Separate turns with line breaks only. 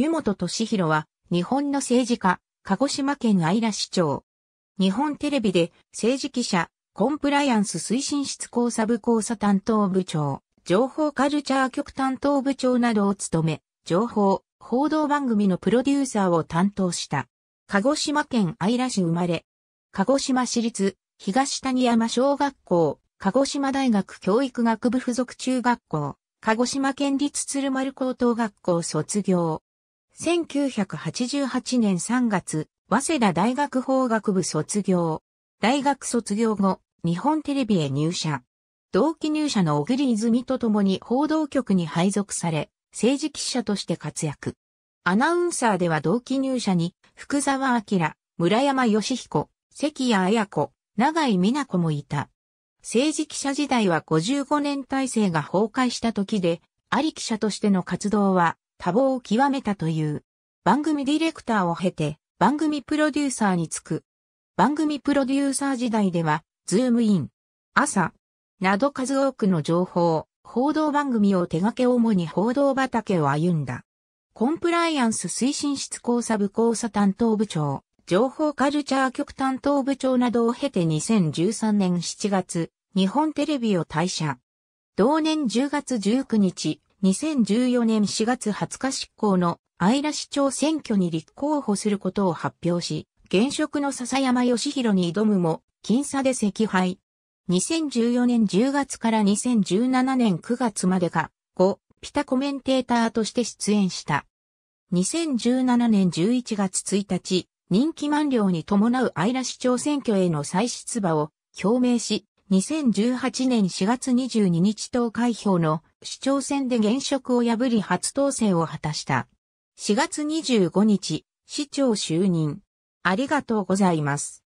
湯本敏弘は、日本の政治家、鹿児島県姶良市長。日本テレビで政治記者、コンプライアンス推進室交差部交差担当部長、情報カルチャー局担当部長などを務め、情報、報道番組のプロデューサーを担当した。鹿児島県姶良市生まれ。鹿児島市立東谷山小学校、鹿児島大学教育学部附属中学校、鹿児島県立鶴丸高等学校卒業。1988年3月、早稲田大学法学部卒業。大学卒業後、日本テレビへ入社。同期入社の小栗泉と共に報道局に配属され、政治記者として活躍。アナウンサーでは同期入社に、福沢明、村山義彦、関谷綾子、長井美奈子もいた。政治記者時代は55年体制が崩壊した時で、あり記者としての活動は多忙を極めたという。番組ディレクターを経て、番組プロデューサーに就く。番組プロデューサー時代では、ズームイン、朝、など数多くの情報、報道番組を手掛け主に報道畑を歩んだ。コンプライアンス推進室交差部交差担当部長、情報カルチャー局担当部長などを経て2013年7月、日本テレビを退社。同年10月19日、2014年4月20日執行の愛良市長選挙に立候補することを発表し、現職の笹山義弘に挑むも、僅差で惜敗。2014年10月から2017年9月までが、5、ピタコメンテーターとして出演した。2017年11月1日、人気満了に伴う愛良市長選挙への再出馬を表明し、2018年4月22日投開票の市長選で現職を破り初当選を果たした。4月25日、市長就任。ありがとうございます。